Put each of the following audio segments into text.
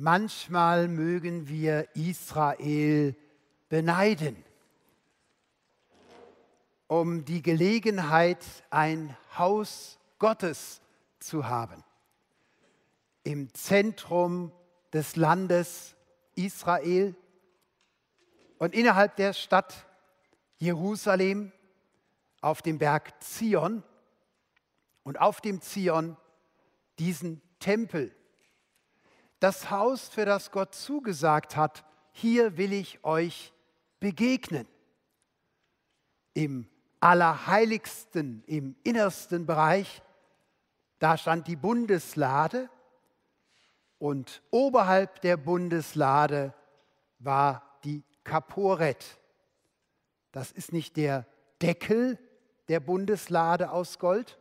Manchmal mögen wir Israel beneiden um die Gelegenheit, ein Haus Gottes zu haben. Im Zentrum des Landes Israel und innerhalb der Stadt Jerusalem auf dem Berg Zion und auf dem Zion diesen Tempel das Haus, für das Gott zugesagt hat, hier will ich euch begegnen. Im allerheiligsten, im innersten Bereich, da stand die Bundeslade und oberhalb der Bundeslade war die Kaporet. Das ist nicht der Deckel der Bundeslade aus Gold,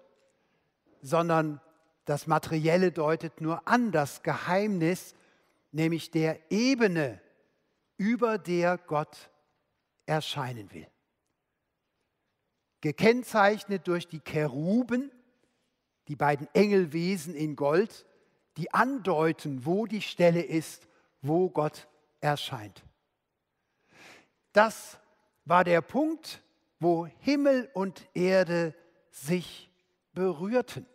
sondern das Materielle deutet nur an das Geheimnis, nämlich der Ebene, über der Gott erscheinen will. Gekennzeichnet durch die Keruben, die beiden Engelwesen in Gold, die andeuten, wo die Stelle ist, wo Gott erscheint. Das war der Punkt, wo Himmel und Erde sich berührten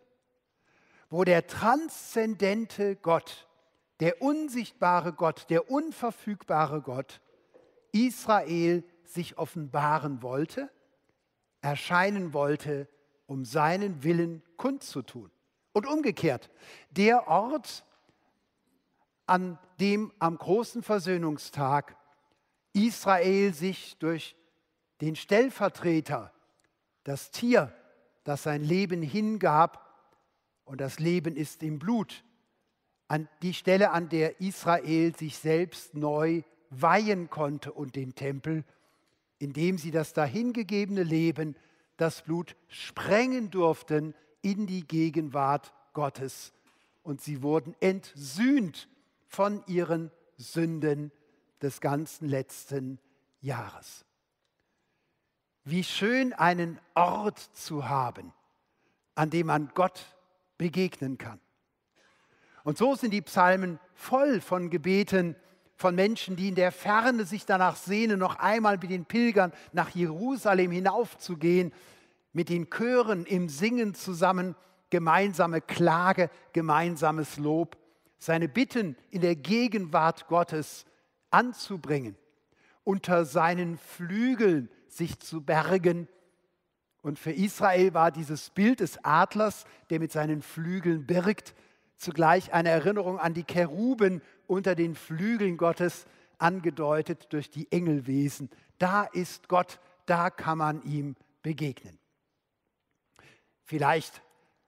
wo der transzendente Gott, der unsichtbare Gott, der unverfügbare Gott Israel sich offenbaren wollte, erscheinen wollte, um seinen Willen kundzutun. Und umgekehrt, der Ort, an dem am großen Versöhnungstag Israel sich durch den Stellvertreter, das Tier, das sein Leben hingab, und das Leben ist im Blut. An die Stelle, an der Israel sich selbst neu weihen konnte und den Tempel, indem sie das dahingegebene Leben, das Blut sprengen durften in die Gegenwart Gottes. Und sie wurden entsühnt von ihren Sünden des ganzen letzten Jahres. Wie schön einen Ort zu haben, an dem man Gott begegnen kann. Und so sind die Psalmen voll von Gebeten von Menschen, die in der Ferne sich danach sehnen, noch einmal mit den Pilgern nach Jerusalem hinaufzugehen, mit den Chören im Singen zusammen, gemeinsame Klage, gemeinsames Lob, seine Bitten in der Gegenwart Gottes anzubringen, unter seinen Flügeln sich zu bergen und für Israel war dieses Bild des Adlers, der mit seinen Flügeln birgt, zugleich eine Erinnerung an die Keruben unter den Flügeln Gottes, angedeutet durch die Engelwesen. Da ist Gott, da kann man ihm begegnen. Vielleicht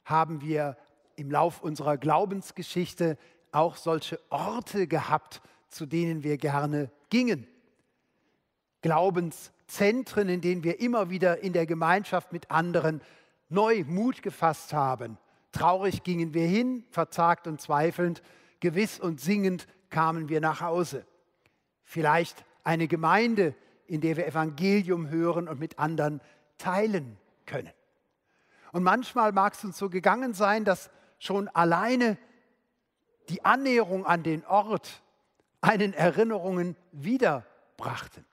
haben wir im Lauf unserer Glaubensgeschichte auch solche Orte gehabt, zu denen wir gerne gingen. Glaubens- Zentren, in denen wir immer wieder in der Gemeinschaft mit anderen neu Mut gefasst haben. Traurig gingen wir hin, verzagt und zweifelnd, gewiss und singend kamen wir nach Hause. Vielleicht eine Gemeinde, in der wir Evangelium hören und mit anderen teilen können. Und manchmal mag es uns so gegangen sein, dass schon alleine die Annäherung an den Ort einen Erinnerungen wiederbrachten.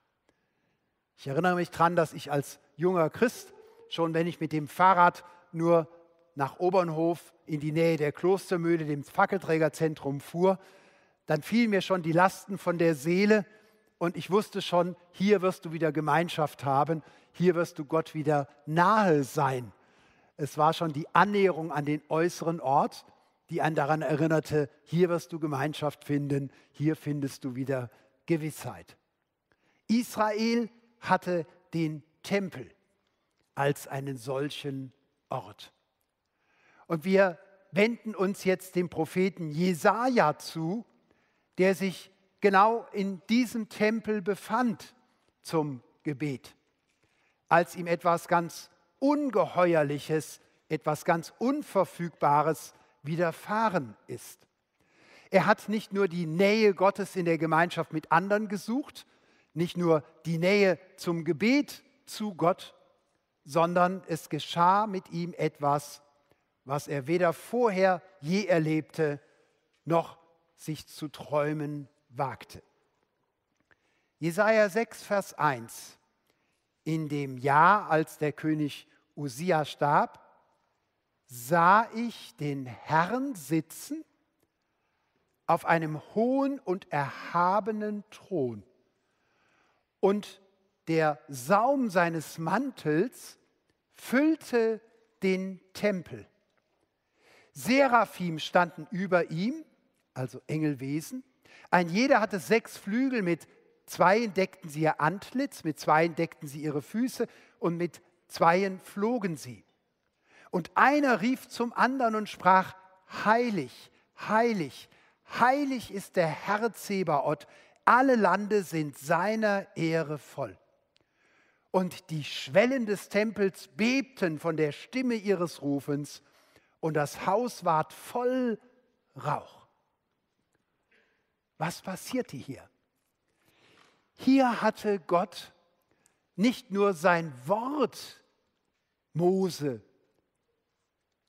Ich erinnere mich daran, dass ich als junger Christ, schon wenn ich mit dem Fahrrad nur nach Obernhof in die Nähe der Klostermühle, dem Fackelträgerzentrum fuhr, dann fielen mir schon die Lasten von der Seele und ich wusste schon, hier wirst du wieder Gemeinschaft haben, hier wirst du Gott wieder nahe sein. Es war schon die Annäherung an den äußeren Ort, die einen daran erinnerte, hier wirst du Gemeinschaft finden, hier findest du wieder Gewissheit. Israel hatte den Tempel als einen solchen Ort. Und wir wenden uns jetzt dem Propheten Jesaja zu, der sich genau in diesem Tempel befand zum Gebet, als ihm etwas ganz Ungeheuerliches, etwas ganz Unverfügbares widerfahren ist. Er hat nicht nur die Nähe Gottes in der Gemeinschaft mit anderen gesucht, nicht nur die Nähe zum Gebet zu Gott, sondern es geschah mit ihm etwas, was er weder vorher je erlebte, noch sich zu träumen wagte. Jesaja 6, Vers 1. In dem Jahr, als der König Usia starb, sah ich den Herrn sitzen auf einem hohen und erhabenen Thron und der Saum seines Mantels füllte den Tempel. Seraphim standen über ihm, also Engelwesen. Ein jeder hatte sechs Flügel, mit zwei deckten sie ihr Antlitz, mit zwei deckten sie ihre Füße und mit zweien flogen sie. Und einer rief zum anderen und sprach, heilig, heilig, heilig ist der Herr Zebaoth, alle Lande sind seiner Ehre voll. Und die Schwellen des Tempels bebten von der Stimme ihres Rufens, und das Haus ward voll Rauch. Was passierte hier? Hier hatte Gott nicht nur sein Wort Mose,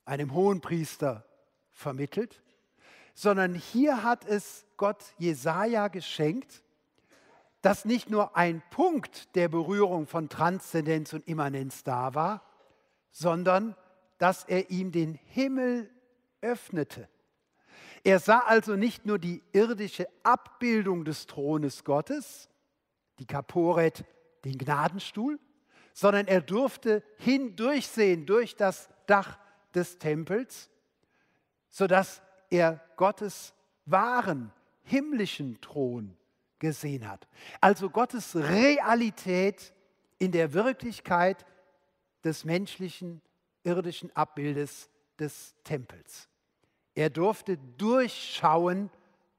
einem Hohenpriester, vermittelt, sondern hier hat es Gott Jesaja geschenkt, dass nicht nur ein Punkt der Berührung von Transzendenz und Immanenz da war, sondern dass er ihm den Himmel öffnete. Er sah also nicht nur die irdische Abbildung des Thrones Gottes, die Kaporet, den Gnadenstuhl, sondern er durfte hindurchsehen durch das Dach des Tempels, sodass er Gottes wahren, himmlischen Thron gesehen hat. Also Gottes Realität in der Wirklichkeit des menschlichen, irdischen Abbildes des Tempels. Er durfte durchschauen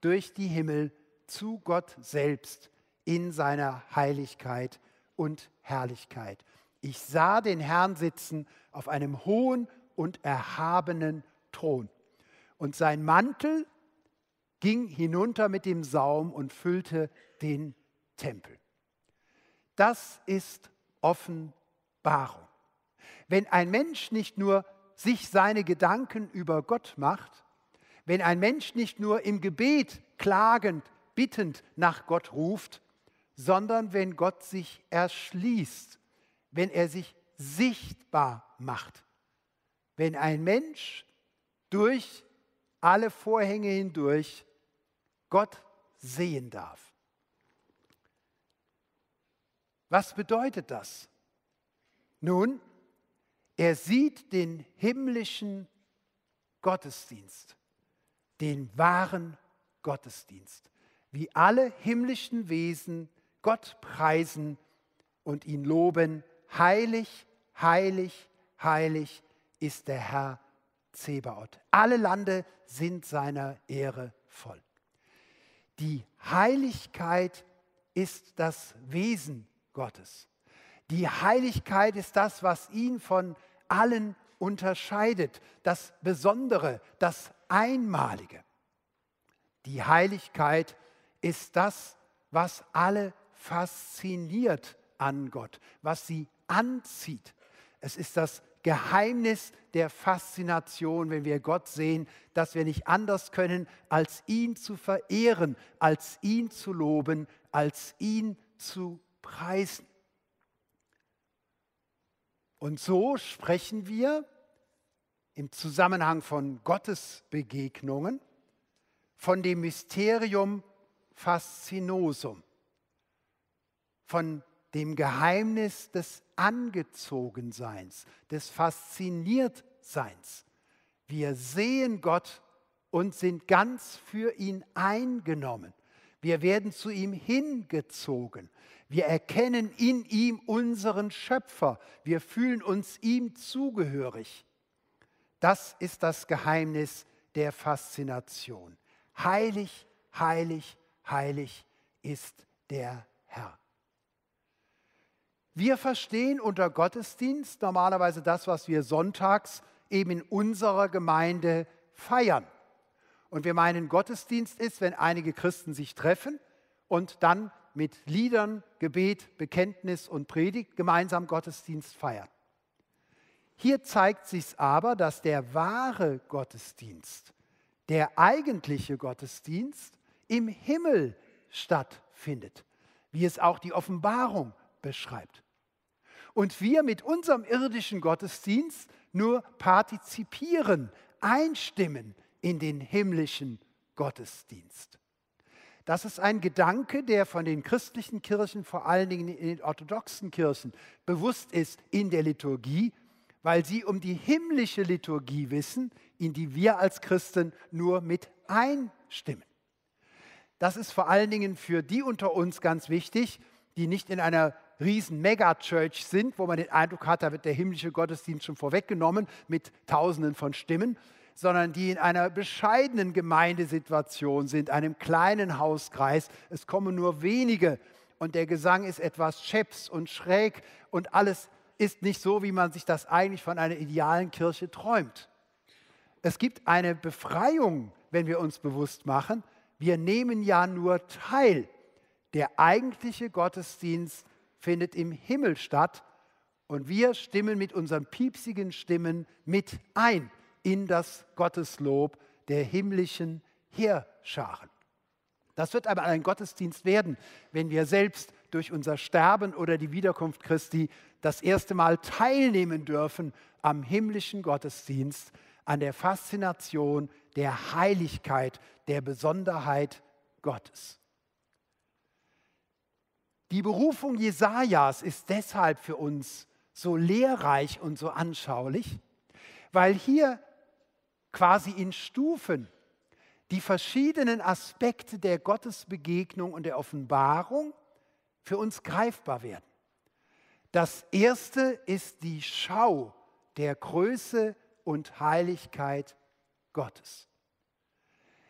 durch die Himmel zu Gott selbst in seiner Heiligkeit und Herrlichkeit. Ich sah den Herrn sitzen auf einem hohen und erhabenen Thron und sein Mantel ging hinunter mit dem Saum und füllte den Tempel. Das ist Offenbarung. Wenn ein Mensch nicht nur sich seine Gedanken über Gott macht, wenn ein Mensch nicht nur im Gebet klagend, bittend nach Gott ruft, sondern wenn Gott sich erschließt, wenn er sich sichtbar macht, wenn ein Mensch durch alle Vorhänge hindurch Gott sehen darf. Was bedeutet das? Nun, er sieht den himmlischen Gottesdienst, den wahren Gottesdienst, wie alle himmlischen Wesen Gott preisen und ihn loben. Heilig, heilig, heilig ist der Herr, Zebaot. Alle Lande sind seiner Ehre voll. Die Heiligkeit ist das Wesen Gottes. Die Heiligkeit ist das, was ihn von allen unterscheidet, das Besondere, das Einmalige. Die Heiligkeit ist das, was alle fasziniert an Gott, was sie anzieht. Es ist das Geheimnis der Faszination, wenn wir Gott sehen, dass wir nicht anders können, als ihn zu verehren, als ihn zu loben, als ihn zu preisen. Und so sprechen wir im Zusammenhang von Gottes Begegnungen von dem Mysterium Faszinosum, von dem Geheimnis des Angezogenseins, des Fasziniertseins. Wir sehen Gott und sind ganz für ihn eingenommen. Wir werden zu ihm hingezogen. Wir erkennen in ihm unseren Schöpfer. Wir fühlen uns ihm zugehörig. Das ist das Geheimnis der Faszination. Heilig, heilig, heilig ist der Herr. Wir verstehen unter Gottesdienst normalerweise das, was wir sonntags eben in unserer Gemeinde feiern. Und wir meinen, Gottesdienst ist, wenn einige Christen sich treffen und dann mit Liedern, Gebet, Bekenntnis und Predigt gemeinsam Gottesdienst feiern. Hier zeigt sich aber, dass der wahre Gottesdienst, der eigentliche Gottesdienst im Himmel stattfindet, wie es auch die Offenbarung beschreibt und wir mit unserem irdischen Gottesdienst nur partizipieren, einstimmen in den himmlischen Gottesdienst. Das ist ein Gedanke, der von den christlichen Kirchen, vor allen Dingen in den orthodoxen Kirchen, bewusst ist in der Liturgie, weil sie um die himmlische Liturgie wissen, in die wir als Christen nur mit einstimmen. Das ist vor allen Dingen für die unter uns ganz wichtig, die nicht in einer riesen Megachurch sind, wo man den Eindruck hat, da wird der himmlische Gottesdienst schon vorweggenommen mit Tausenden von Stimmen, sondern die in einer bescheidenen Gemeindesituation sind, einem kleinen Hauskreis. Es kommen nur wenige und der Gesang ist etwas scheps und schräg und alles ist nicht so, wie man sich das eigentlich von einer idealen Kirche träumt. Es gibt eine Befreiung, wenn wir uns bewusst machen, wir nehmen ja nur teil. Der eigentliche Gottesdienst findet im Himmel statt und wir stimmen mit unseren piepsigen Stimmen mit ein in das Gotteslob der himmlischen Heerscharen. Das wird aber ein Gottesdienst werden, wenn wir selbst durch unser Sterben oder die Wiederkunft Christi das erste Mal teilnehmen dürfen am himmlischen Gottesdienst, an der Faszination der Heiligkeit, der Besonderheit Gottes. Die Berufung Jesajas ist deshalb für uns so lehrreich und so anschaulich, weil hier quasi in Stufen die verschiedenen Aspekte der Gottesbegegnung und der Offenbarung für uns greifbar werden. Das erste ist die Schau der Größe und Heiligkeit Gottes.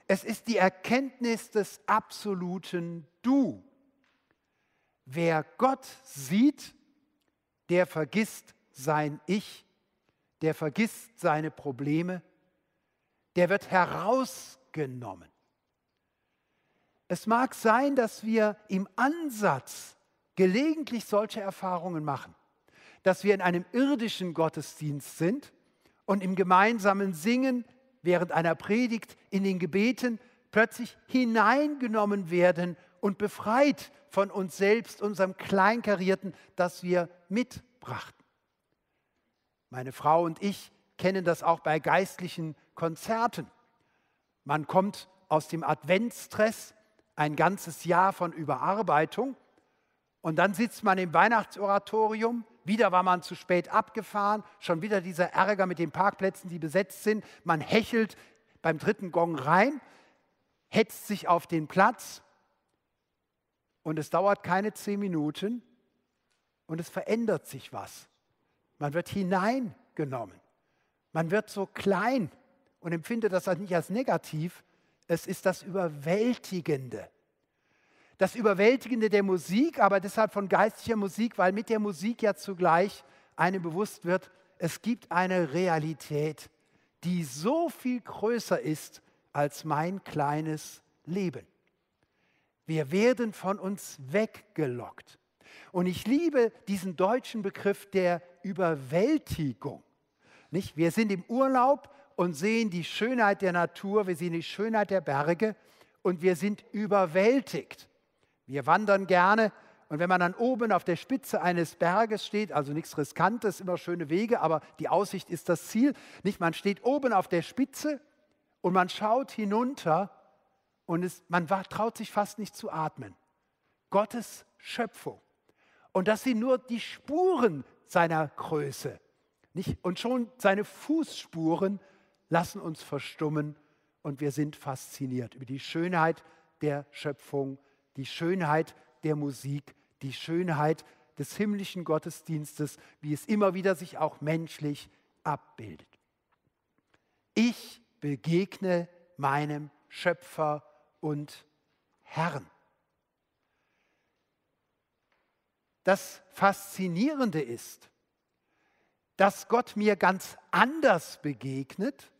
Es ist die Erkenntnis des absoluten Du Wer Gott sieht, der vergisst sein Ich, der vergisst seine Probleme, der wird herausgenommen. Es mag sein, dass wir im Ansatz gelegentlich solche Erfahrungen machen, dass wir in einem irdischen Gottesdienst sind und im gemeinsamen Singen, während einer Predigt, in den Gebeten plötzlich hineingenommen werden und befreit von uns selbst, unserem Kleinkarierten, das wir mitbrachten. Meine Frau und ich kennen das auch bei geistlichen Konzerten. Man kommt aus dem Adventstress, ein ganzes Jahr von Überarbeitung, und dann sitzt man im Weihnachtsoratorium, wieder war man zu spät abgefahren, schon wieder dieser Ärger mit den Parkplätzen, die besetzt sind, man hechelt beim dritten Gong rein, hetzt sich auf den Platz und es dauert keine zehn Minuten und es verändert sich was. Man wird hineingenommen. Man wird so klein und empfindet das nicht als negativ. Es ist das Überwältigende. Das Überwältigende der Musik, aber deshalb von geistlicher Musik, weil mit der Musik ja zugleich einem bewusst wird, es gibt eine Realität, die so viel größer ist als mein kleines Leben. Wir werden von uns weggelockt. Und ich liebe diesen deutschen Begriff der Überwältigung. Nicht? Wir sind im Urlaub und sehen die Schönheit der Natur, wir sehen die Schönheit der Berge und wir sind überwältigt. Wir wandern gerne und wenn man dann oben auf der Spitze eines Berges steht, also nichts Riskantes, immer schöne Wege, aber die Aussicht ist das Ziel. Nicht, man steht oben auf der Spitze und man schaut hinunter und es, man war, traut sich fast nicht zu atmen. Gottes Schöpfung. Und das sind nur die Spuren seiner Größe. Nicht? Und schon seine Fußspuren lassen uns verstummen und wir sind fasziniert über die Schönheit der Schöpfung, die Schönheit der Musik, die Schönheit des himmlischen Gottesdienstes, wie es immer wieder sich auch menschlich abbildet. Ich begegne meinem Schöpfer und Herrn. Das Faszinierende ist, dass Gott mir ganz anders begegnet,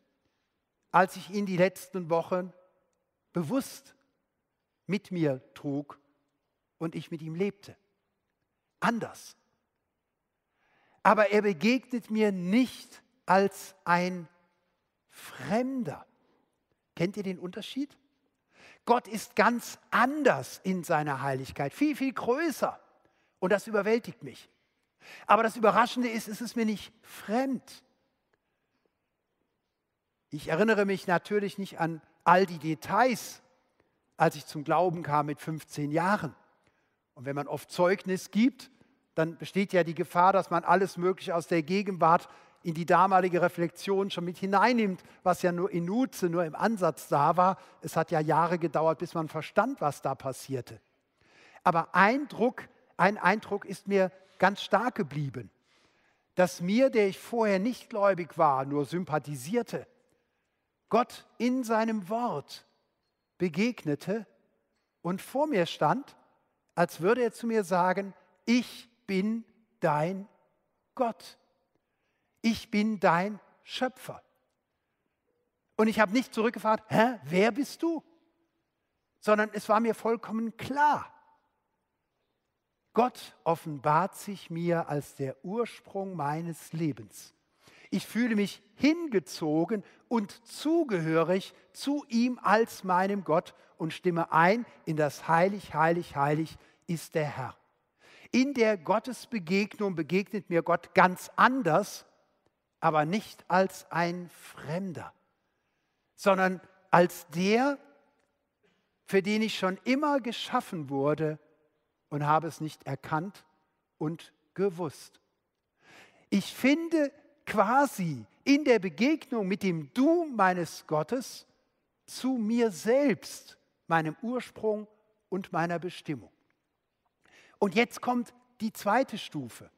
als ich ihn die letzten Wochen bewusst mit mir trug und ich mit ihm lebte. Anders. Aber er begegnet mir nicht als ein Fremder. Kennt ihr den Unterschied? Gott ist ganz anders in seiner Heiligkeit, viel, viel größer. Und das überwältigt mich. Aber das Überraschende ist, es ist mir nicht fremd. Ich erinnere mich natürlich nicht an all die Details, als ich zum Glauben kam mit 15 Jahren. Und wenn man oft Zeugnis gibt, dann besteht ja die Gefahr, dass man alles Mögliche aus der Gegenwart in die damalige Reflexion schon mit hineinnimmt, was ja nur in Nutze, nur im Ansatz da war. Es hat ja Jahre gedauert, bis man verstand, was da passierte. Aber Eindruck, ein Eindruck ist mir ganz stark geblieben, dass mir, der ich vorher nicht gläubig war, nur sympathisierte, Gott in seinem Wort begegnete und vor mir stand, als würde er zu mir sagen, ich bin dein Gott ich bin dein Schöpfer. Und ich habe nicht zurückgefragt, hä, wer bist du? Sondern es war mir vollkommen klar. Gott offenbart sich mir als der Ursprung meines Lebens. Ich fühle mich hingezogen und zugehörig zu ihm als meinem Gott und stimme ein in das Heilig, Heilig, Heilig ist der Herr. In der Gottesbegegnung begegnet mir Gott ganz anders aber nicht als ein Fremder, sondern als der, für den ich schon immer geschaffen wurde und habe es nicht erkannt und gewusst. Ich finde quasi in der Begegnung mit dem Du meines Gottes zu mir selbst, meinem Ursprung und meiner Bestimmung. Und jetzt kommt die zweite Stufe.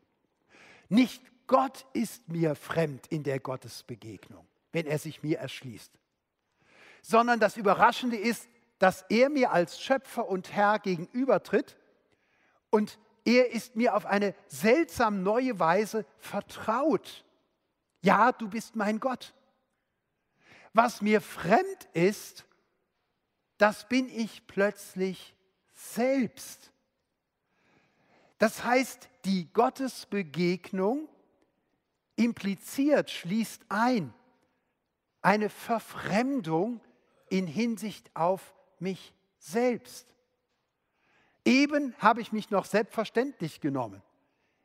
Nicht Gott ist mir fremd in der Gottesbegegnung, wenn er sich mir erschließt. Sondern das Überraschende ist, dass er mir als Schöpfer und Herr gegenübertritt und er ist mir auf eine seltsam neue Weise vertraut. Ja, du bist mein Gott. Was mir fremd ist, das bin ich plötzlich selbst. Das heißt, die Gottesbegegnung impliziert, schließt ein eine Verfremdung in Hinsicht auf mich selbst. Eben habe ich mich noch selbstverständlich genommen.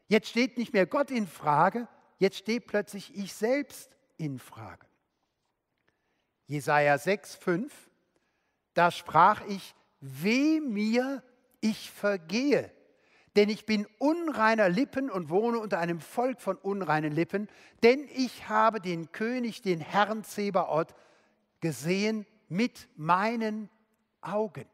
Jetzt steht nicht mehr Gott in Frage, jetzt steht plötzlich ich selbst in Frage. Jesaja 6, 5, da sprach ich, weh mir, ich vergehe, denn ich bin unreiner Lippen und wohne unter einem Volk von unreinen Lippen, denn ich habe den König, den Herrn Zebaoth, gesehen mit meinen Augen.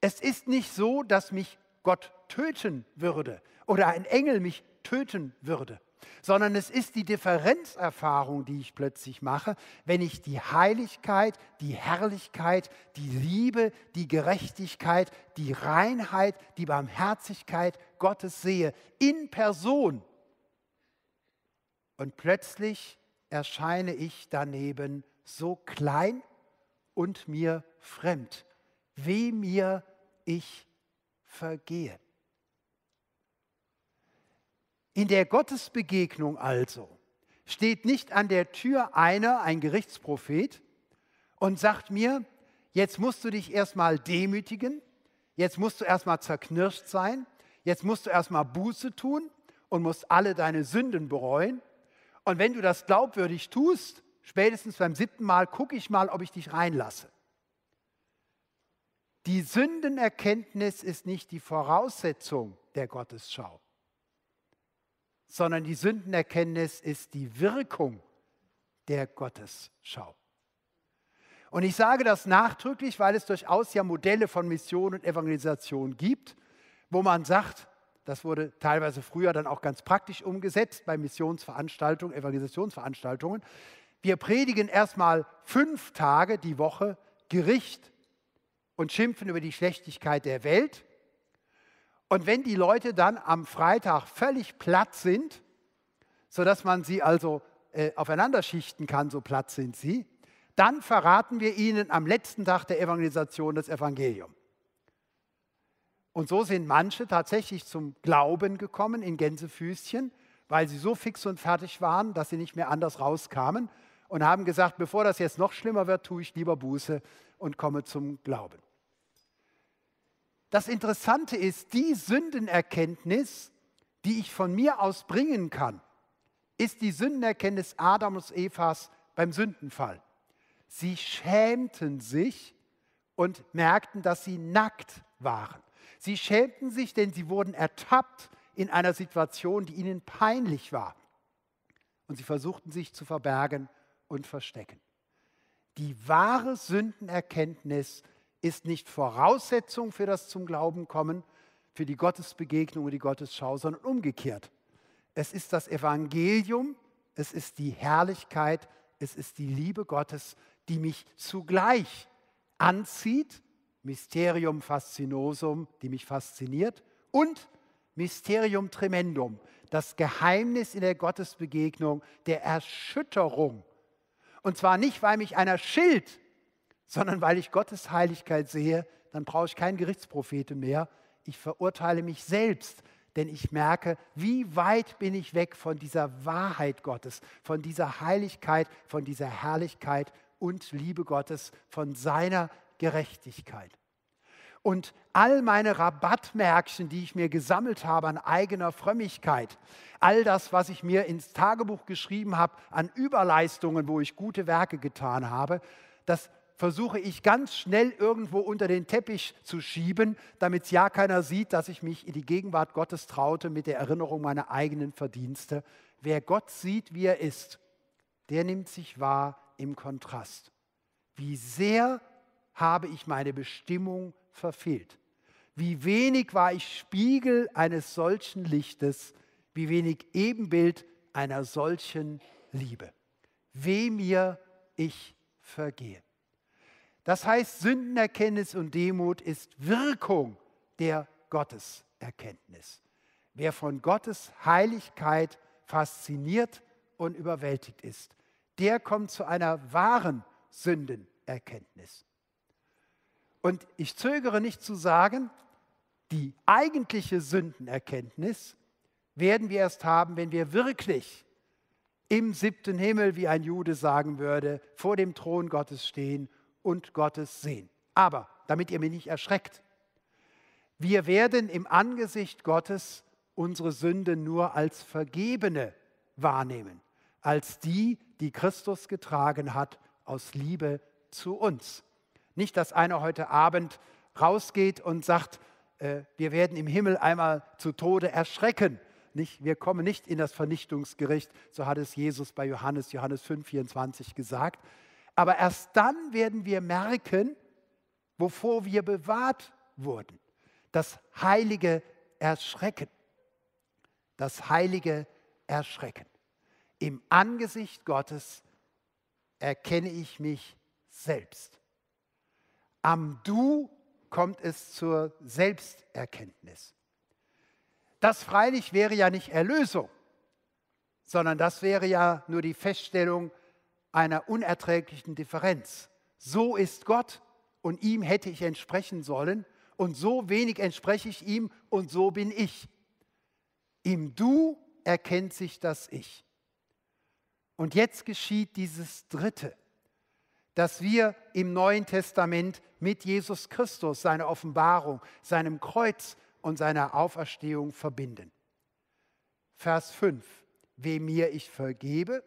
Es ist nicht so, dass mich Gott töten würde oder ein Engel mich töten würde sondern es ist die Differenzerfahrung, die ich plötzlich mache, wenn ich die Heiligkeit, die Herrlichkeit, die Liebe, die Gerechtigkeit, die Reinheit, die Barmherzigkeit Gottes sehe, in Person. Und plötzlich erscheine ich daneben so klein und mir fremd, wie mir ich vergehe. In der Gottesbegegnung also steht nicht an der Tür einer, ein Gerichtsprophet, und sagt mir, jetzt musst du dich erstmal demütigen, jetzt musst du erstmal zerknirscht sein, jetzt musst du erstmal Buße tun und musst alle deine Sünden bereuen. Und wenn du das glaubwürdig tust, spätestens beim siebten Mal gucke ich mal, ob ich dich reinlasse. Die Sündenerkenntnis ist nicht die Voraussetzung der Gottesschau sondern die Sündenerkenntnis ist die Wirkung der Gottesschau. Und ich sage das nachdrücklich, weil es durchaus ja Modelle von Mission und Evangelisation gibt, wo man sagt, das wurde teilweise früher dann auch ganz praktisch umgesetzt bei Missionsveranstaltungen, Evangelisationsveranstaltungen. Wir predigen erstmal fünf Tage die Woche Gericht und schimpfen über die Schlechtigkeit der Welt und wenn die Leute dann am Freitag völlig platt sind, sodass man sie also äh, aufeinander schichten kann, so platt sind sie, dann verraten wir ihnen am letzten Tag der Evangelisation das Evangelium. Und so sind manche tatsächlich zum Glauben gekommen in Gänsefüßchen, weil sie so fix und fertig waren, dass sie nicht mehr anders rauskamen und haben gesagt, bevor das jetzt noch schlimmer wird, tue ich lieber Buße und komme zum Glauben. Das Interessante ist, die Sündenerkenntnis, die ich von mir aus bringen kann, ist die Sündenerkenntnis Adams und Evas beim Sündenfall. Sie schämten sich und merkten, dass sie nackt waren. Sie schämten sich, denn sie wurden ertappt in einer Situation, die ihnen peinlich war. Und sie versuchten sich zu verbergen und verstecken. Die wahre Sündenerkenntnis ist, ist nicht Voraussetzung für das zum Glauben kommen, für die Gottesbegegnung und die Gottesschau, sondern umgekehrt. Es ist das Evangelium, es ist die Herrlichkeit, es ist die Liebe Gottes, die mich zugleich anzieht, Mysterium fascinosum, die mich fasziniert, und Mysterium tremendum, das Geheimnis in der Gottesbegegnung der Erschütterung. Und zwar nicht, weil mich einer schilt, sondern weil ich Gottes Heiligkeit sehe, dann brauche ich keinen Gerichtspropheten mehr. Ich verurteile mich selbst, denn ich merke, wie weit bin ich weg von dieser Wahrheit Gottes, von dieser Heiligkeit, von dieser Herrlichkeit und Liebe Gottes, von seiner Gerechtigkeit. Und all meine Rabattmärkchen, die ich mir gesammelt habe an eigener Frömmigkeit, all das, was ich mir ins Tagebuch geschrieben habe an Überleistungen, wo ich gute Werke getan habe, das versuche ich ganz schnell irgendwo unter den Teppich zu schieben, damit es ja keiner sieht, dass ich mich in die Gegenwart Gottes traute mit der Erinnerung meiner eigenen Verdienste. Wer Gott sieht, wie er ist, der nimmt sich wahr im Kontrast. Wie sehr habe ich meine Bestimmung verfehlt. Wie wenig war ich Spiegel eines solchen Lichtes, wie wenig Ebenbild einer solchen Liebe. Weh mir, ich vergehe. Das heißt, Sündenerkenntnis und Demut ist Wirkung der Gotteserkenntnis. Wer von Gottes Heiligkeit fasziniert und überwältigt ist, der kommt zu einer wahren Sündenerkenntnis. Und ich zögere nicht zu sagen, die eigentliche Sündenerkenntnis werden wir erst haben, wenn wir wirklich im siebten Himmel, wie ein Jude sagen würde, vor dem Thron Gottes stehen und Gottes sehen. Aber, damit ihr mich nicht erschreckt, wir werden im Angesicht Gottes unsere Sünde nur als vergebene wahrnehmen, als die, die Christus getragen hat aus Liebe zu uns. Nicht, dass einer heute Abend rausgeht und sagt, äh, wir werden im Himmel einmal zu Tode erschrecken. Nicht, wir kommen nicht in das Vernichtungsgericht, so hat es Jesus bei Johannes, Johannes 5, 24 gesagt, aber erst dann werden wir merken, wovor wir bewahrt wurden. Das heilige Erschrecken. Das heilige Erschrecken. Im Angesicht Gottes erkenne ich mich selbst. Am Du kommt es zur Selbsterkenntnis. Das freilich wäre ja nicht Erlösung, sondern das wäre ja nur die Feststellung, einer unerträglichen Differenz. So ist Gott und ihm hätte ich entsprechen sollen und so wenig entspreche ich ihm und so bin ich. Im Du erkennt sich das Ich. Und jetzt geschieht dieses Dritte, dass wir im Neuen Testament mit Jesus Christus, seiner Offenbarung, seinem Kreuz und seiner Auferstehung verbinden. Vers 5. Wem mir ich vergebe,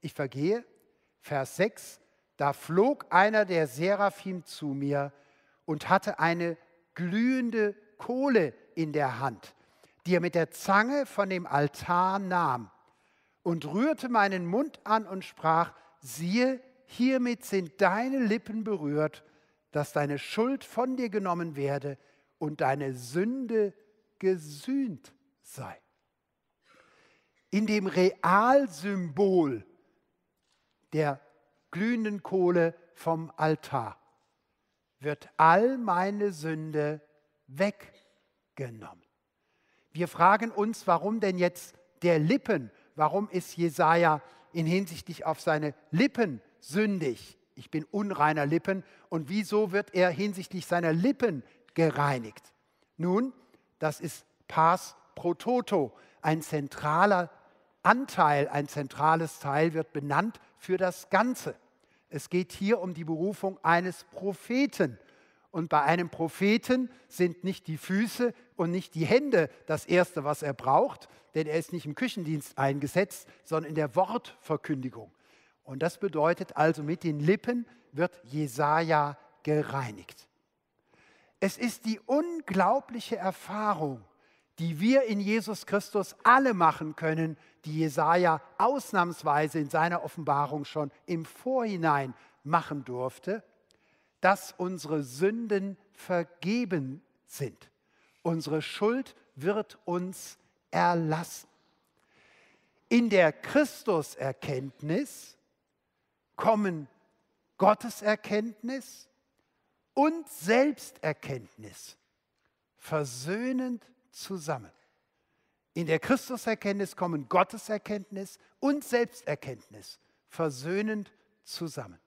ich vergehe, Vers 6, da flog einer der Seraphim zu mir und hatte eine glühende Kohle in der Hand, die er mit der Zange von dem Altar nahm und rührte meinen Mund an und sprach, siehe, hiermit sind deine Lippen berührt, dass deine Schuld von dir genommen werde und deine Sünde gesühnt sei. In dem Realsymbol der glühenden Kohle vom Altar wird all meine Sünde weggenommen. Wir fragen uns, warum denn jetzt der Lippen, warum ist Jesaja in hinsichtlich auf seine Lippen sündig? Ich bin unreiner Lippen und wieso wird er hinsichtlich seiner Lippen gereinigt? Nun, das ist Pars pro Toto, ein zentraler Anteil, ein zentrales Teil wird benannt für das Ganze. Es geht hier um die Berufung eines Propheten. Und bei einem Propheten sind nicht die Füße und nicht die Hände das Erste, was er braucht, denn er ist nicht im Küchendienst eingesetzt, sondern in der Wortverkündigung. Und das bedeutet also, mit den Lippen wird Jesaja gereinigt. Es ist die unglaubliche Erfahrung, die wir in Jesus Christus alle machen können, die Jesaja ausnahmsweise in seiner Offenbarung schon im Vorhinein machen durfte, dass unsere Sünden vergeben sind. Unsere Schuld wird uns erlassen. In der Christuserkenntnis kommen Gotteserkenntnis und Selbsterkenntnis versöhnend zusammen. In der Christuserkenntnis kommen Gotteserkenntnis und Selbsterkenntnis versöhnend zusammen.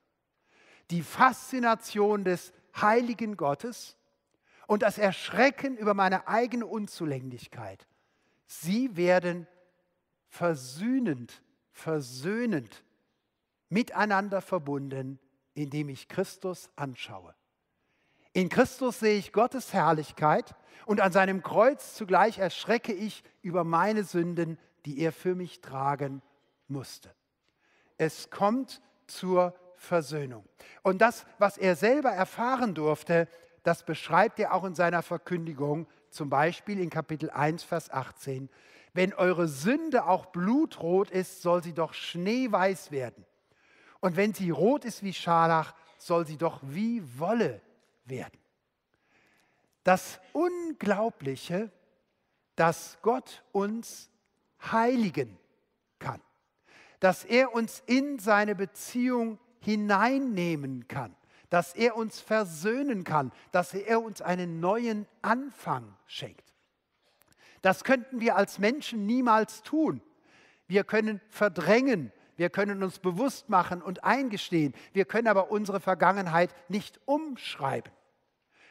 Die Faszination des heiligen Gottes und das Erschrecken über meine eigene Unzulänglichkeit, sie werden versöhnend, versöhnend miteinander verbunden, indem ich Christus anschaue. In Christus sehe ich Gottes Herrlichkeit und an seinem Kreuz zugleich erschrecke ich über meine Sünden, die er für mich tragen musste. Es kommt zur Versöhnung. Und das, was er selber erfahren durfte, das beschreibt er auch in seiner Verkündigung, zum Beispiel in Kapitel 1, Vers 18. Wenn eure Sünde auch blutrot ist, soll sie doch schneeweiß werden. Und wenn sie rot ist wie Scharlach, soll sie doch wie Wolle werden werden. Das Unglaubliche, dass Gott uns heiligen kann, dass er uns in seine Beziehung hineinnehmen kann, dass er uns versöhnen kann, dass er uns einen neuen Anfang schenkt. Das könnten wir als Menschen niemals tun. Wir können verdrängen, wir können uns bewusst machen und eingestehen, wir können aber unsere Vergangenheit nicht umschreiben.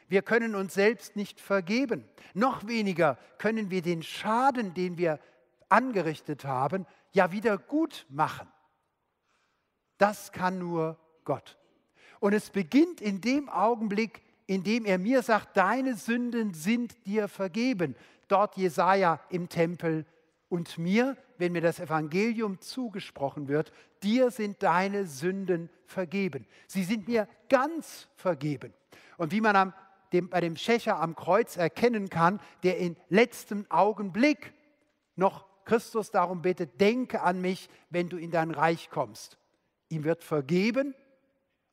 Wir können uns selbst nicht vergeben. Noch weniger können wir den Schaden, den wir angerichtet haben, ja wieder gut machen. Das kann nur Gott. Und es beginnt in dem Augenblick, in dem er mir sagt, deine Sünden sind dir vergeben. Dort Jesaja im Tempel und mir, wenn mir das Evangelium zugesprochen wird, dir sind deine Sünden vergeben. Sie sind mir ganz vergeben. Und wie man am dem, bei dem Schächer am Kreuz erkennen kann, der in letztem Augenblick noch Christus darum bittet, denke an mich, wenn du in dein Reich kommst. Ihm wird vergeben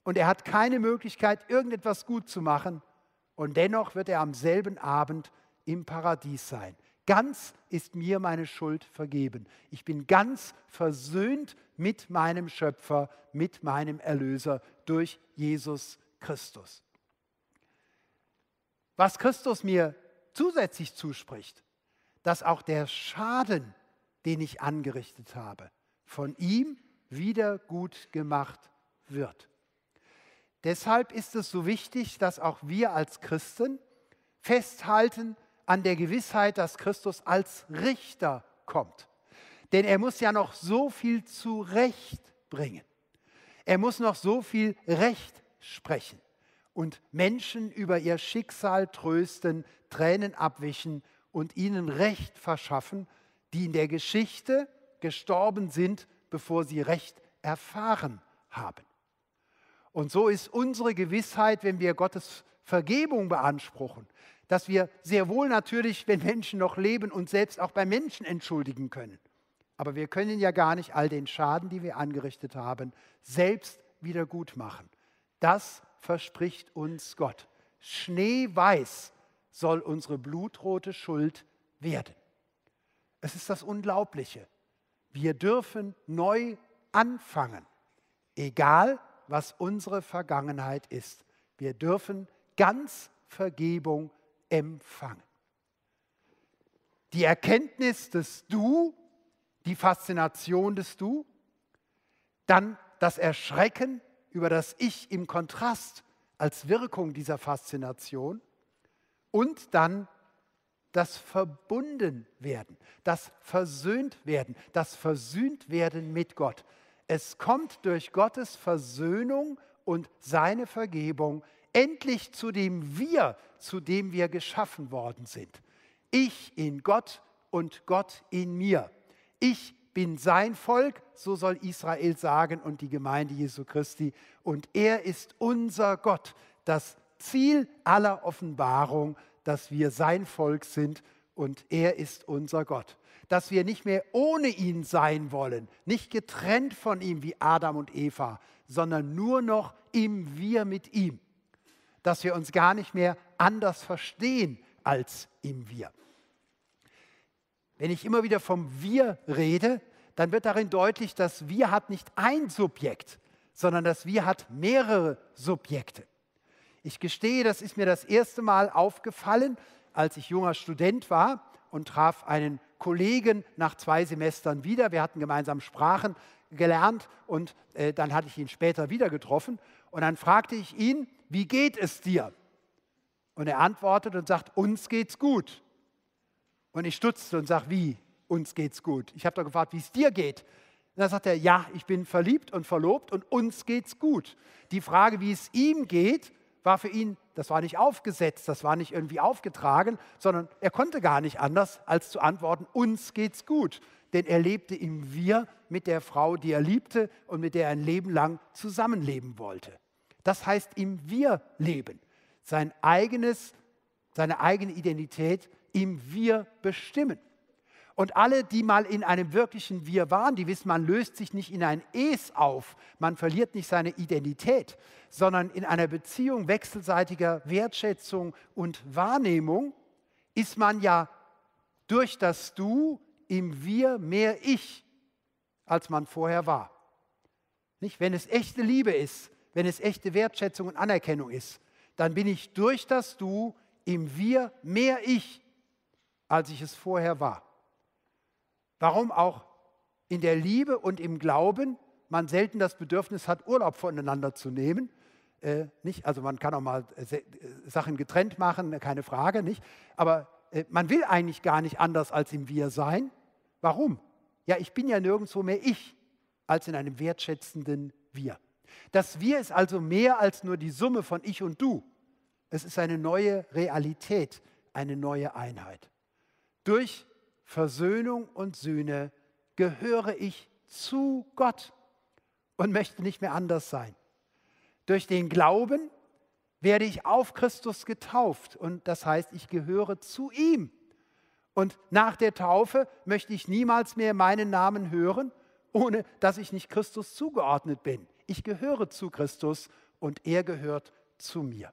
und er hat keine Möglichkeit, irgendetwas gut zu machen. Und dennoch wird er am selben Abend im Paradies sein. Ganz ist mir meine Schuld vergeben. Ich bin ganz versöhnt mit meinem Schöpfer, mit meinem Erlöser durch Jesus Christus was Christus mir zusätzlich zuspricht, dass auch der Schaden, den ich angerichtet habe, von ihm wieder gut gemacht wird. Deshalb ist es so wichtig, dass auch wir als Christen festhalten an der Gewissheit, dass Christus als Richter kommt. Denn er muss ja noch so viel zurechtbringen. Er muss noch so viel Recht sprechen und Menschen über ihr Schicksal trösten, Tränen abwischen und ihnen Recht verschaffen, die in der Geschichte gestorben sind, bevor sie Recht erfahren haben. Und so ist unsere Gewissheit, wenn wir Gottes Vergebung beanspruchen, dass wir sehr wohl natürlich, wenn Menschen noch leben, uns selbst auch bei Menschen entschuldigen können. Aber wir können ja gar nicht all den Schaden, die wir angerichtet haben, selbst wieder gut machen. Das verspricht uns Gott. Schneeweiß soll unsere blutrote Schuld werden. Es ist das Unglaubliche. Wir dürfen neu anfangen, egal was unsere Vergangenheit ist. Wir dürfen ganz Vergebung empfangen. Die Erkenntnis des Du, die Faszination des Du, dann das Erschrecken über das Ich im Kontrast als Wirkung dieser Faszination und dann das Verbundenwerden, das Versöhntwerden, das Versöhntwerden mit Gott. Es kommt durch Gottes Versöhnung und seine Vergebung endlich zu dem Wir, zu dem wir geschaffen worden sind. Ich in Gott und Gott in mir. Ich bin sein Volk, so soll Israel sagen und die Gemeinde Jesu Christi. Und er ist unser Gott. Das Ziel aller Offenbarung, dass wir sein Volk sind und er ist unser Gott. Dass wir nicht mehr ohne ihn sein wollen, nicht getrennt von ihm wie Adam und Eva, sondern nur noch im Wir mit ihm. Dass wir uns gar nicht mehr anders verstehen als im Wir. Wenn ich immer wieder vom Wir rede, dann wird darin deutlich, dass Wir hat nicht ein Subjekt, sondern das Wir hat mehrere Subjekte. Ich gestehe, das ist mir das erste Mal aufgefallen, als ich junger Student war und traf einen Kollegen nach zwei Semestern wieder. Wir hatten gemeinsam Sprachen gelernt und äh, dann hatte ich ihn später wieder getroffen und dann fragte ich ihn, wie geht es dir? Und er antwortet und sagt, uns geht's gut. Und ich stutzte und sage, wie? Uns geht's gut. Ich habe doch gefragt, wie es dir geht. Und dann sagt er, ja, ich bin verliebt und verlobt und uns geht's gut. Die Frage, wie es ihm geht, war für ihn, das war nicht aufgesetzt, das war nicht irgendwie aufgetragen, sondern er konnte gar nicht anders, als zu antworten, uns geht's gut. Denn er lebte im Wir mit der Frau, die er liebte und mit der er ein Leben lang zusammenleben wollte. Das heißt im Wir leben. Sein eigenes, seine eigene Identität im Wir bestimmen. Und alle, die mal in einem wirklichen Wir waren, die wissen, man löst sich nicht in ein Es auf, man verliert nicht seine Identität, sondern in einer Beziehung wechselseitiger Wertschätzung und Wahrnehmung ist man ja durch das Du im Wir mehr Ich, als man vorher war. Nicht? Wenn es echte Liebe ist, wenn es echte Wertschätzung und Anerkennung ist, dann bin ich durch das Du im Wir mehr Ich, als ich es vorher war. Warum auch in der Liebe und im Glauben man selten das Bedürfnis hat, Urlaub voneinander zu nehmen. Äh, nicht? Also man kann auch mal äh, äh Sachen getrennt machen, äh, keine Frage, nicht? Aber äh, man will eigentlich gar nicht anders als im Wir sein. Warum? Ja, ich bin ja nirgendwo mehr ich als in einem wertschätzenden Wir. Das Wir ist also mehr als nur die Summe von Ich und Du. Es ist eine neue Realität, eine neue Einheit. Durch Versöhnung und Sühne gehöre ich zu Gott und möchte nicht mehr anders sein. Durch den Glauben werde ich auf Christus getauft und das heißt, ich gehöre zu ihm. Und nach der Taufe möchte ich niemals mehr meinen Namen hören, ohne dass ich nicht Christus zugeordnet bin. Ich gehöre zu Christus und er gehört zu mir.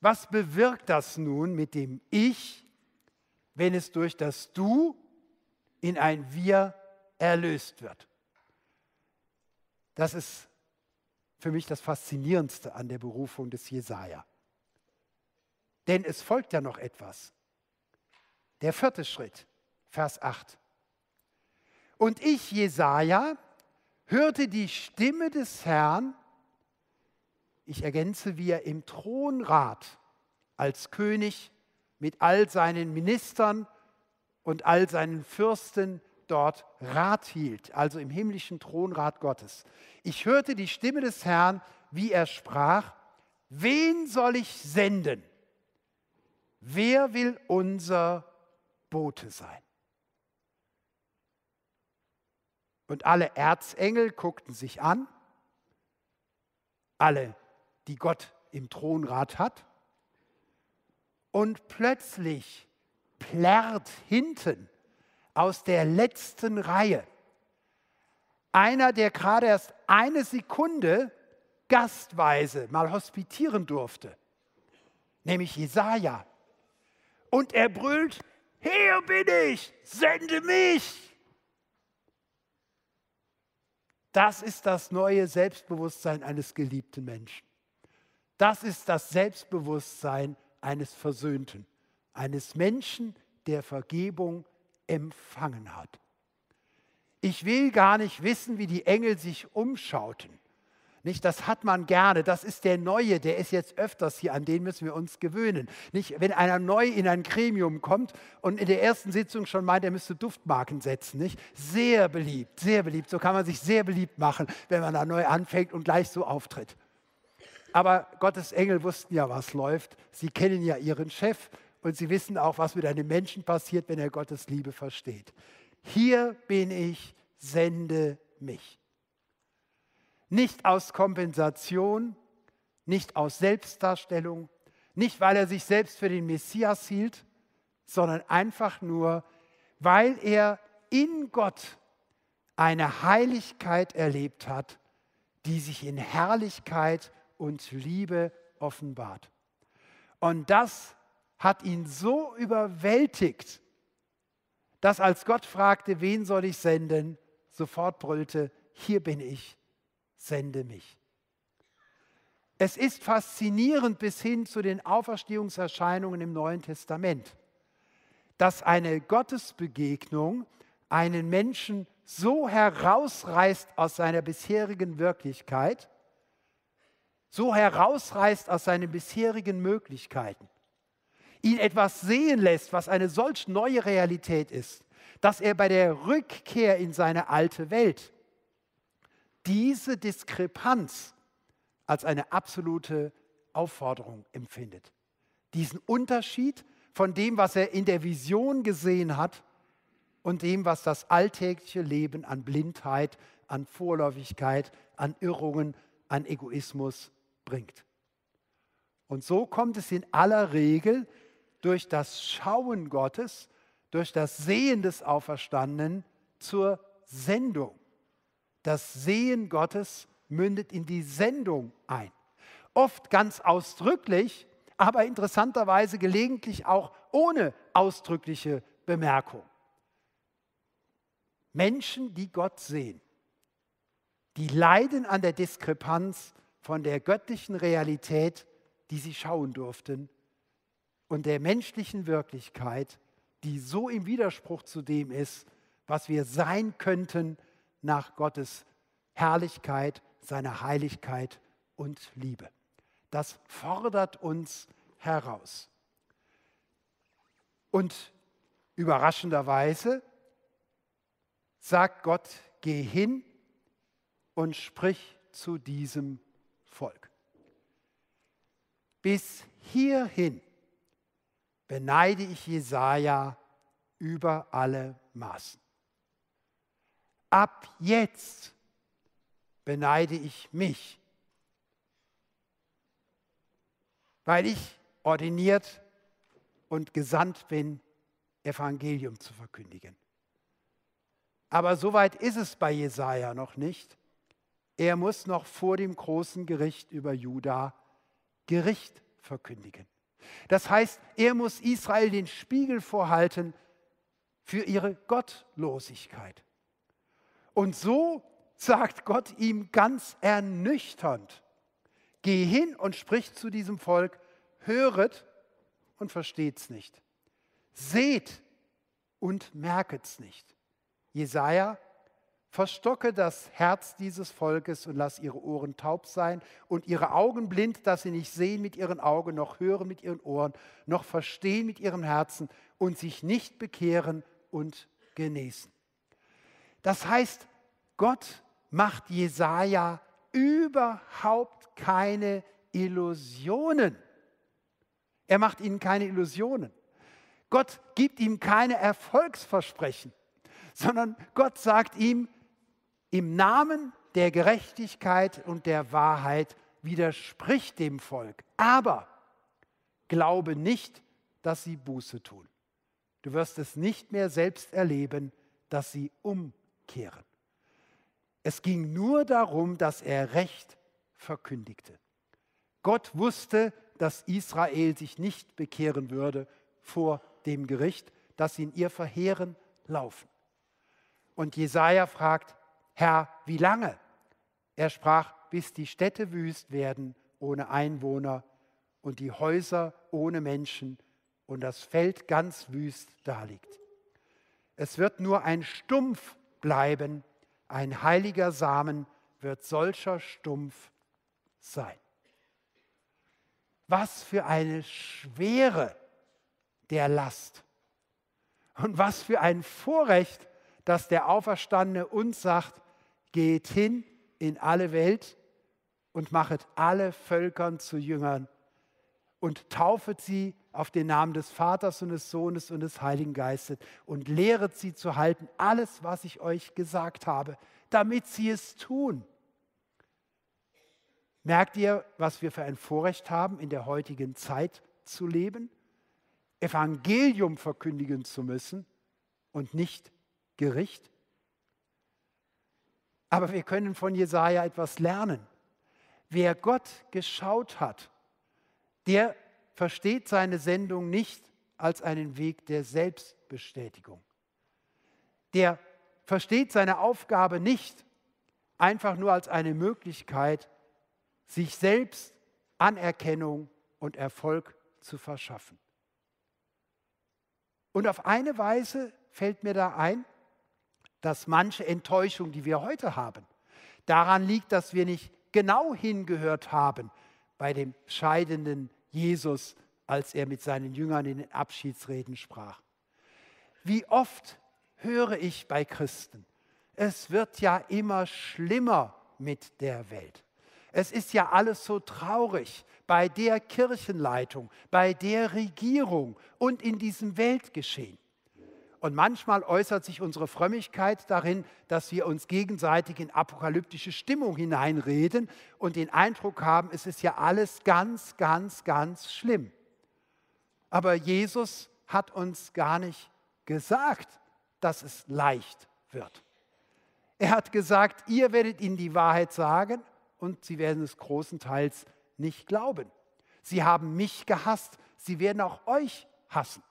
Was bewirkt das nun mit dem Ich wenn es durch das Du in ein Wir erlöst wird. Das ist für mich das Faszinierendste an der Berufung des Jesaja. Denn es folgt ja noch etwas. Der vierte Schritt, Vers 8. Und ich, Jesaja, hörte die Stimme des Herrn, ich ergänze, wie er im Thronrat als König mit all seinen Ministern und all seinen Fürsten dort Rat hielt, also im himmlischen Thronrat Gottes. Ich hörte die Stimme des Herrn, wie er sprach, wen soll ich senden? Wer will unser Bote sein? Und alle Erzengel guckten sich an, alle, die Gott im Thronrat hat, und plötzlich plärrt hinten aus der letzten Reihe einer, der gerade erst eine Sekunde gastweise mal hospitieren durfte, nämlich Jesaja. Und er brüllt: Hier bin ich, sende mich! Das ist das neue Selbstbewusstsein eines geliebten Menschen. Das ist das Selbstbewusstsein eines Versöhnten, eines Menschen, der Vergebung empfangen hat. Ich will gar nicht wissen, wie die Engel sich umschauten. Nicht, das hat man gerne, das ist der Neue, der ist jetzt öfters hier, an den müssen wir uns gewöhnen. Nicht, wenn einer neu in ein Gremium kommt und in der ersten Sitzung schon meint, er müsste Duftmarken setzen. Nicht? Sehr beliebt, sehr beliebt. So kann man sich sehr beliebt machen, wenn man da neu anfängt und gleich so auftritt. Aber Gottes Engel wussten ja, was läuft. Sie kennen ja ihren Chef und sie wissen auch, was mit einem Menschen passiert, wenn er Gottes Liebe versteht. Hier bin ich, sende mich. Nicht aus Kompensation, nicht aus Selbstdarstellung, nicht weil er sich selbst für den Messias hielt, sondern einfach nur, weil er in Gott eine Heiligkeit erlebt hat, die sich in Herrlichkeit uns Liebe offenbart. Und das hat ihn so überwältigt, dass als Gott fragte, wen soll ich senden, sofort brüllte, hier bin ich, sende mich. Es ist faszinierend bis hin zu den Auferstehungserscheinungen im Neuen Testament, dass eine Gottesbegegnung einen Menschen so herausreißt aus seiner bisherigen Wirklichkeit, so herausreißt aus seinen bisherigen Möglichkeiten, ihn etwas sehen lässt, was eine solch neue Realität ist, dass er bei der Rückkehr in seine alte Welt diese Diskrepanz als eine absolute Aufforderung empfindet. Diesen Unterschied von dem, was er in der Vision gesehen hat und dem, was das alltägliche Leben an Blindheit, an Vorläufigkeit, an Irrungen, an Egoismus bringt. Und so kommt es in aller Regel durch das Schauen Gottes, durch das Sehen des Auferstandenen zur Sendung. Das Sehen Gottes mündet in die Sendung ein. Oft ganz ausdrücklich, aber interessanterweise gelegentlich auch ohne ausdrückliche Bemerkung. Menschen, die Gott sehen, die leiden an der Diskrepanz von der göttlichen Realität, die sie schauen durften, und der menschlichen Wirklichkeit, die so im Widerspruch zu dem ist, was wir sein könnten nach Gottes Herrlichkeit, seiner Heiligkeit und Liebe. Das fordert uns heraus. Und überraschenderweise sagt Gott, geh hin und sprich zu diesem Volk. Bis hierhin beneide ich Jesaja über alle Maßen. Ab jetzt beneide ich mich, weil ich ordiniert und gesandt bin, Evangelium zu verkündigen. Aber so weit ist es bei Jesaja noch nicht. Er muss noch vor dem großen Gericht über Juda Gericht verkündigen. Das heißt, er muss Israel den Spiegel vorhalten für ihre Gottlosigkeit. Und so sagt Gott ihm ganz ernüchternd, geh hin und sprich zu diesem Volk, höret und versteht's nicht. Seht und merket's nicht. Jesaja Verstocke das Herz dieses Volkes und lass ihre Ohren taub sein und ihre Augen blind, dass sie nicht sehen mit ihren Augen, noch hören mit ihren Ohren, noch verstehen mit ihrem Herzen und sich nicht bekehren und genesen. Das heißt, Gott macht Jesaja überhaupt keine Illusionen. Er macht ihnen keine Illusionen. Gott gibt ihm keine Erfolgsversprechen, sondern Gott sagt ihm, im Namen der Gerechtigkeit und der Wahrheit widerspricht dem Volk. Aber glaube nicht, dass sie Buße tun. Du wirst es nicht mehr selbst erleben, dass sie umkehren. Es ging nur darum, dass er Recht verkündigte. Gott wusste, dass Israel sich nicht bekehren würde vor dem Gericht, dass sie in ihr Verheeren laufen. Und Jesaja fragt: Herr, wie lange? Er sprach, bis die Städte wüst werden ohne Einwohner und die Häuser ohne Menschen und das Feld ganz wüst daliegt. Es wird nur ein Stumpf bleiben, ein heiliger Samen wird solcher Stumpf sein. Was für eine Schwere der Last und was für ein Vorrecht, dass der Auferstandene uns sagt, geht hin in alle Welt und machet alle Völkern zu Jüngern und taufet sie auf den Namen des Vaters und des Sohnes und des Heiligen Geistes und lehret sie zu halten alles, was ich euch gesagt habe, damit sie es tun. Merkt ihr, was wir für ein Vorrecht haben, in der heutigen Zeit zu leben? Evangelium verkündigen zu müssen und nicht Gericht? Aber wir können von Jesaja etwas lernen. Wer Gott geschaut hat, der versteht seine Sendung nicht als einen Weg der Selbstbestätigung. Der versteht seine Aufgabe nicht einfach nur als eine Möglichkeit, sich selbst Anerkennung und Erfolg zu verschaffen. Und auf eine Weise fällt mir da ein, dass manche Enttäuschung, die wir heute haben, daran liegt, dass wir nicht genau hingehört haben bei dem scheidenden Jesus, als er mit seinen Jüngern in den Abschiedsreden sprach. Wie oft höre ich bei Christen, es wird ja immer schlimmer mit der Welt. Es ist ja alles so traurig bei der Kirchenleitung, bei der Regierung und in diesem Weltgeschehen. Und manchmal äußert sich unsere Frömmigkeit darin, dass wir uns gegenseitig in apokalyptische Stimmung hineinreden und den Eindruck haben, es ist ja alles ganz, ganz, ganz schlimm. Aber Jesus hat uns gar nicht gesagt, dass es leicht wird. Er hat gesagt, ihr werdet ihnen die Wahrheit sagen und sie werden es großenteils nicht glauben. Sie haben mich gehasst, sie werden auch euch hassen.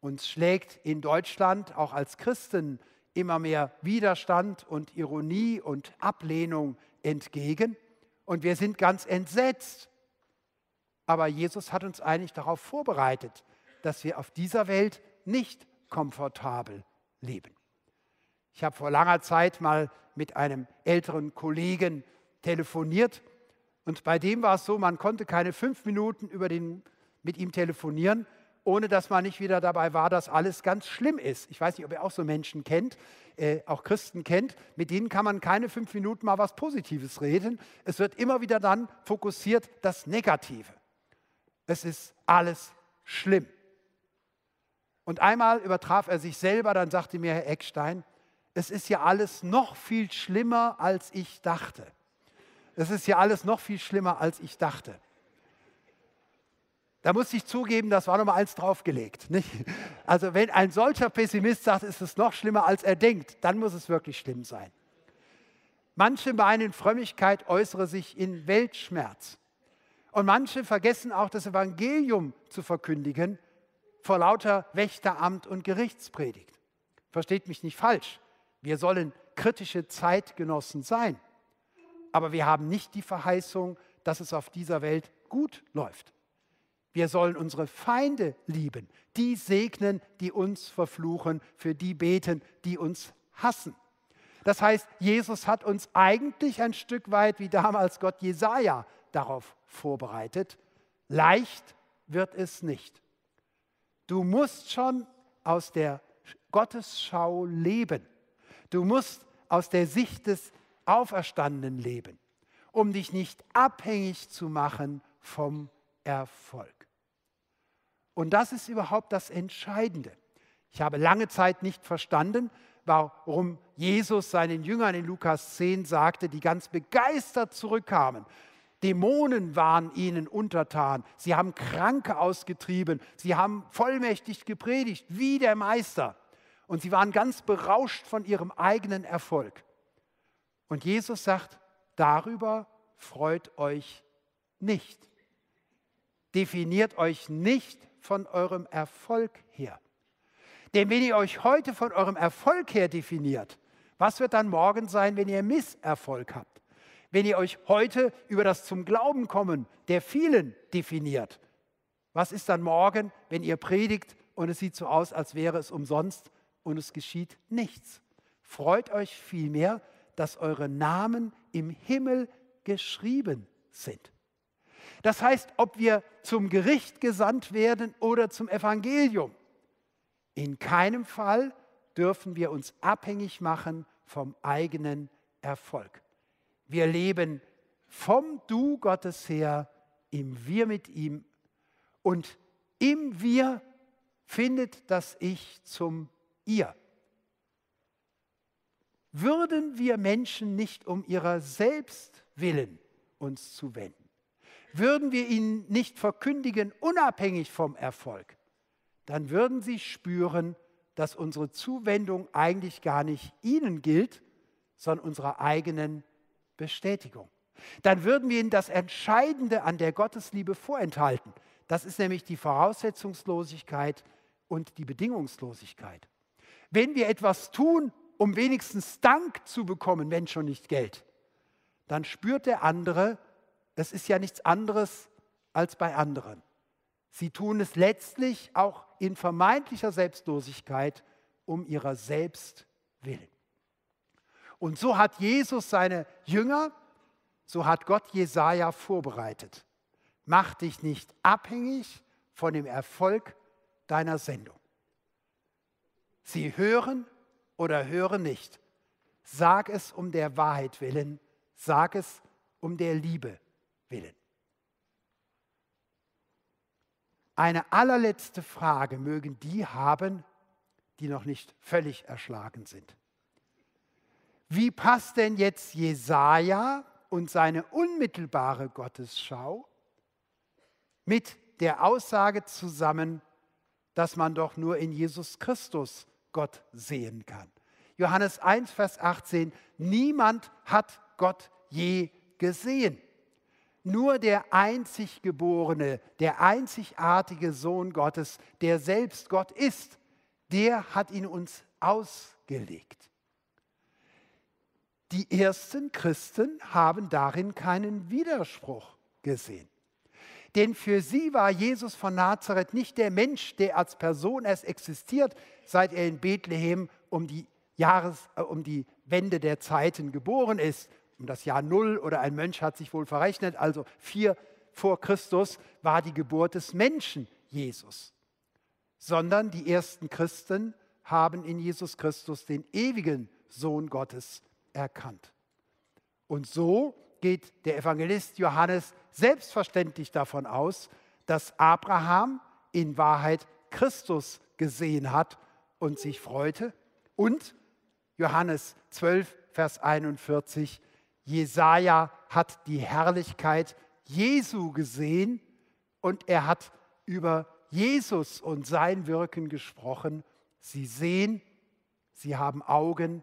Uns schlägt in Deutschland auch als Christen immer mehr Widerstand und Ironie und Ablehnung entgegen. Und wir sind ganz entsetzt. Aber Jesus hat uns eigentlich darauf vorbereitet, dass wir auf dieser Welt nicht komfortabel leben. Ich habe vor langer Zeit mal mit einem älteren Kollegen telefoniert und bei dem war es so, man konnte keine fünf Minuten über den, mit ihm telefonieren, ohne dass man nicht wieder dabei war, dass alles ganz schlimm ist. Ich weiß nicht, ob ihr auch so Menschen kennt, äh, auch Christen kennt, mit denen kann man keine fünf Minuten mal was Positives reden. Es wird immer wieder dann fokussiert das Negative. Es ist alles schlimm. Und einmal übertraf er sich selber, dann sagte mir Herr Eckstein, es ist ja alles noch viel schlimmer, als ich dachte. Es ist ja alles noch viel schlimmer, als ich dachte. Da muss ich zugeben, das war nochmal eins draufgelegt. Nicht? Also wenn ein solcher Pessimist sagt, ist es noch schlimmer, als er denkt, dann muss es wirklich schlimm sein. Manche meinen, Frömmigkeit äußere sich in Weltschmerz. Und manche vergessen auch, das Evangelium zu verkündigen vor lauter Wächteramt und Gerichtspredigt. Versteht mich nicht falsch. Wir sollen kritische Zeitgenossen sein. Aber wir haben nicht die Verheißung, dass es auf dieser Welt gut läuft. Wir sollen unsere Feinde lieben, die segnen, die uns verfluchen, für die beten, die uns hassen. Das heißt, Jesus hat uns eigentlich ein Stück weit wie damals Gott Jesaja darauf vorbereitet. Leicht wird es nicht. Du musst schon aus der Gottesschau leben. Du musst aus der Sicht des Auferstandenen leben, um dich nicht abhängig zu machen vom Erfolg. Und das ist überhaupt das Entscheidende. Ich habe lange Zeit nicht verstanden, warum Jesus seinen Jüngern in Lukas 10 sagte, die ganz begeistert zurückkamen. Dämonen waren ihnen untertan. Sie haben Kranke ausgetrieben. Sie haben vollmächtig gepredigt, wie der Meister. Und sie waren ganz berauscht von ihrem eigenen Erfolg. Und Jesus sagt, darüber freut euch nicht. Definiert euch nicht von eurem Erfolg her. Denn wenn ihr euch heute von eurem Erfolg her definiert, was wird dann morgen sein, wenn ihr Misserfolg habt? Wenn ihr euch heute über das zum Glauben kommen der vielen definiert, was ist dann morgen, wenn ihr predigt und es sieht so aus, als wäre es umsonst und es geschieht nichts? Freut euch vielmehr, dass eure Namen im Himmel geschrieben sind. Das heißt, ob wir zum Gericht gesandt werden oder zum Evangelium. In keinem Fall dürfen wir uns abhängig machen vom eigenen Erfolg. Wir leben vom Du Gottes her, im Wir mit ihm und im Wir findet das Ich zum Ihr. Würden wir Menschen nicht um ihrer selbst willen uns zuwenden? würden wir ihn nicht verkündigen, unabhängig vom Erfolg, dann würden sie spüren, dass unsere Zuwendung eigentlich gar nicht ihnen gilt, sondern unserer eigenen Bestätigung. Dann würden wir ihnen das Entscheidende an der Gottesliebe vorenthalten. Das ist nämlich die Voraussetzungslosigkeit und die Bedingungslosigkeit. Wenn wir etwas tun, um wenigstens Dank zu bekommen, wenn schon nicht Geld, dann spürt der andere, das ist ja nichts anderes als bei anderen. Sie tun es letztlich auch in vermeintlicher Selbstlosigkeit um ihrer selbst willen. Und so hat Jesus seine Jünger, so hat Gott Jesaja vorbereitet. Mach dich nicht abhängig von dem Erfolg deiner Sendung. Sie hören oder hören nicht. Sag es um der Wahrheit willen, sag es um der Liebe Willen. Eine allerletzte Frage mögen die haben, die noch nicht völlig erschlagen sind. Wie passt denn jetzt Jesaja und seine unmittelbare Gottesschau mit der Aussage zusammen, dass man doch nur in Jesus Christus Gott sehen kann? Johannes 1, Vers 18, niemand hat Gott je gesehen nur der einzig geborene, der einzigartige Sohn Gottes, der selbst Gott ist, der hat ihn uns ausgelegt. Die ersten Christen haben darin keinen Widerspruch gesehen. Denn für sie war Jesus von Nazareth nicht der Mensch, der als Person erst existiert, seit er in Bethlehem um die, Jahres, äh, um die Wende der Zeiten geboren ist, um das Jahr Null oder ein Mönch hat sich wohl verrechnet, also vier vor Christus war die Geburt des Menschen Jesus, sondern die ersten Christen haben in Jesus Christus den ewigen Sohn Gottes erkannt. Und so geht der Evangelist Johannes selbstverständlich davon aus, dass Abraham in Wahrheit Christus gesehen hat und sich freute. Und Johannes 12, Vers 41, Jesaja hat die Herrlichkeit Jesu gesehen und er hat über Jesus und sein Wirken gesprochen. Sie sehen, sie haben Augen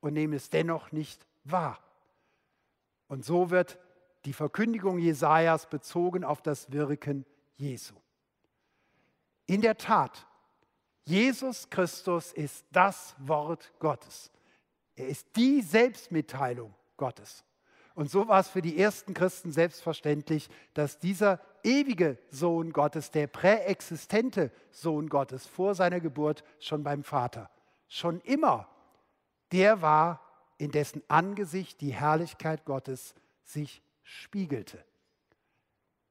und nehmen es dennoch nicht wahr. Und so wird die Verkündigung Jesajas bezogen auf das Wirken Jesu. In der Tat, Jesus Christus ist das Wort Gottes. Er ist die Selbstmitteilung Gottes. Und so war es für die ersten Christen selbstverständlich, dass dieser ewige Sohn Gottes, der präexistente Sohn Gottes vor seiner Geburt schon beim Vater, schon immer, der war, in dessen Angesicht die Herrlichkeit Gottes sich spiegelte.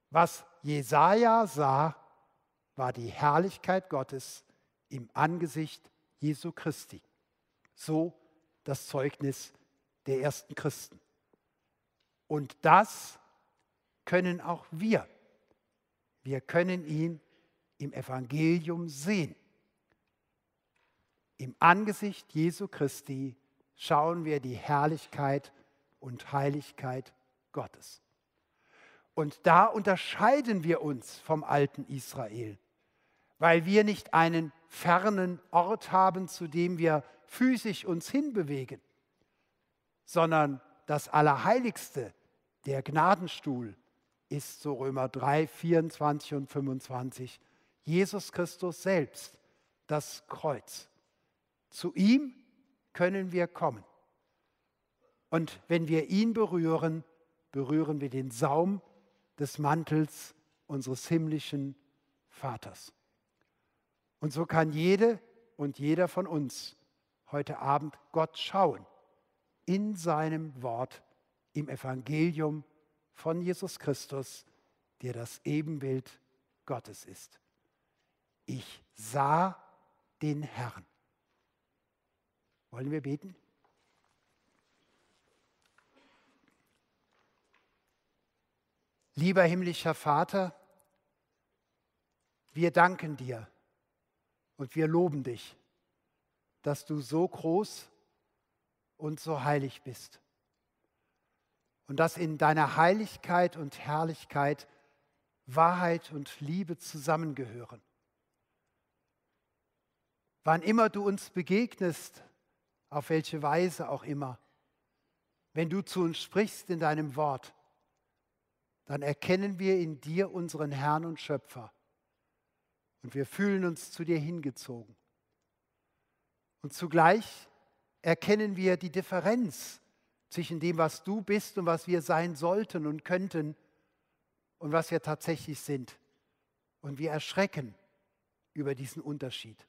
Was Jesaja sah, war die Herrlichkeit Gottes im Angesicht Jesu Christi. So das Zeugnis der ersten Christen. Und das können auch wir. Wir können ihn im Evangelium sehen. Im Angesicht Jesu Christi schauen wir die Herrlichkeit und Heiligkeit Gottes. Und da unterscheiden wir uns vom alten Israel, weil wir nicht einen fernen Ort haben, zu dem wir physisch uns hinbewegen, sondern das Allerheiligste der Gnadenstuhl ist, so Römer 3, 24 und 25, Jesus Christus selbst, das Kreuz. Zu ihm können wir kommen. Und wenn wir ihn berühren, berühren wir den Saum des Mantels unseres himmlischen Vaters. Und so kann jede und jeder von uns heute Abend Gott schauen in seinem Wort im Evangelium von Jesus Christus, der das Ebenbild Gottes ist. Ich sah den Herrn. Wollen wir beten? Lieber himmlischer Vater, wir danken dir und wir loben dich, dass du so groß und so heilig bist und dass in deiner Heiligkeit und Herrlichkeit Wahrheit und Liebe zusammengehören. Wann immer du uns begegnest, auf welche Weise auch immer, wenn du zu uns sprichst in deinem Wort, dann erkennen wir in dir unseren Herrn und Schöpfer und wir fühlen uns zu dir hingezogen. Und zugleich erkennen wir die Differenz zwischen dem, was du bist und was wir sein sollten und könnten und was wir tatsächlich sind. Und wir erschrecken über diesen Unterschied.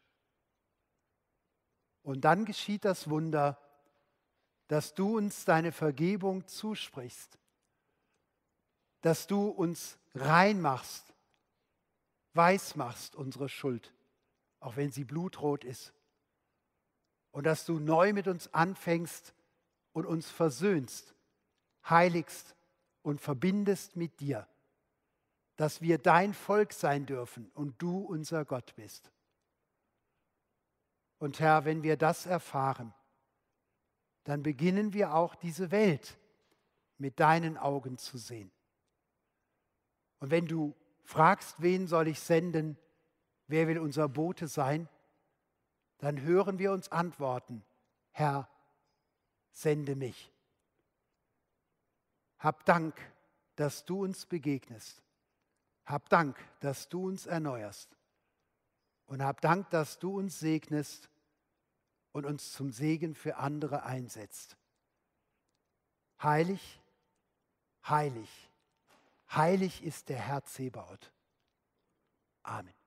Und dann geschieht das Wunder, dass du uns deine Vergebung zusprichst, dass du uns rein machst, weiß machst unsere Schuld, auch wenn sie blutrot ist, und dass du neu mit uns anfängst, und uns versöhnst, heiligst und verbindest mit dir, dass wir dein Volk sein dürfen und du unser Gott bist. Und Herr, wenn wir das erfahren, dann beginnen wir auch diese Welt mit deinen Augen zu sehen. Und wenn du fragst, wen soll ich senden, wer will unser Bote sein, dann hören wir uns antworten, Herr, sende mich. Hab Dank, dass du uns begegnest. Hab Dank, dass du uns erneuerst. Und hab Dank, dass du uns segnest und uns zum Segen für andere einsetzt. Heilig, heilig, heilig ist der Herr Zebaoth. Amen.